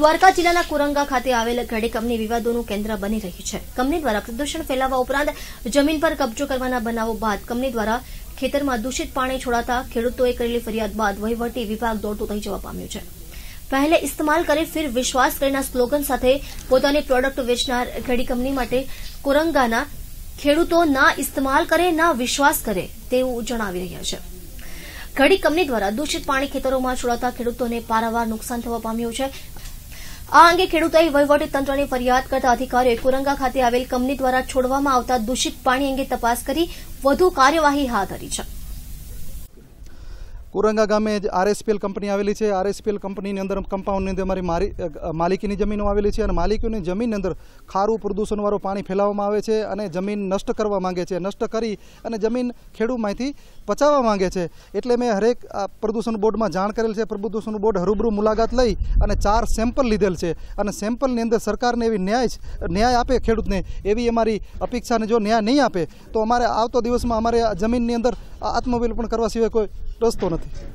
દ્વારકા જિલ્લાના કુરંગા ખાતે આવેલ ઘડી કંપની વિવાદોનું કેન્દ્ર બની રહ્યું છે કંપની દ્વારા પ્રદૂષણ ફેલાવવા ઉપરાંત જમીન પર કબજો કરવાના બનાવો બાદ કંપની દ્વારા ખેતરમાં દૂષિત પાણી છોડાતા ખેડૂતોએ કરેલી ફરિયાદ બાદ વહીવટી વિભાગ દોડતો થઈ જવા પામ્યો છે પહેલે ઇસ્તમાલ કરે ફિર વિશ્વાસ કરેના સ્લોગન સાથે પોતાની પ્રોડક્ટ વેચનાર ઘડી કંપની માટે કોરંગાના ખેડૂતો ના ઇસ્તેમાલ કરે ના વિશ્વાસ કરે તેવું જણાવી રહ્યા છે ઘડી કંપની દ્વારા દૂષિત પાણી ખેતરોમાં છોડાતા ખેડૂતોને પારાવાર નુકસાન થવા પામ્યું છે આ અંગે ખેડૂતોએ તંત્રને ફરિયાદ કરતા અધિકારીઓએ કુરંગા ખાતે આવેલ કંપની દ્વારા છોડવામાં આવતા દૂષિત પાણી અંગે તપાસ કરી વધુ કાર્યવાહી હાથ ધરી છે કુરંગા ગામે જ આરએસપીએલ કંપની આવેલી છે આરએસપીએલ કંપનીની અંદર કમ્પાઉન્ડની અંદર મારી માલિકીની જમીનો આવેલી છે અને માલિકીની જમીનની અંદર ખારું પ્રદૂષણવાળું પાણી ફેલાવવામાં આવે છે અને જમીન નષ્ટ કરવા માંગે છે નષ્ટ કરી અને જમીન ખેડૂતમાંથી પચાવવા માંગે છે એટલે મેં હરેક પ્રદૂષણ બોર્ડમાં જાણ કરેલ છે પ્રદૂષણ બોર્ડ હરૂબરૂ મુલાકાત લઈ અને ચાર સેમ્પલ લીધેલ છે અને સેમ્પલની અંદર સરકારને એવી ન્યાય ન્યાય આપે ખેડૂતને એવી અમારી અપેક્ષાને જો ન્યાય નહીં આપે તો અમારે આવતો દિવસમાં અમારે જમીનની અંદર આત્મવિલોપન કરવા સિવાય કોઈ રસ્તો નથી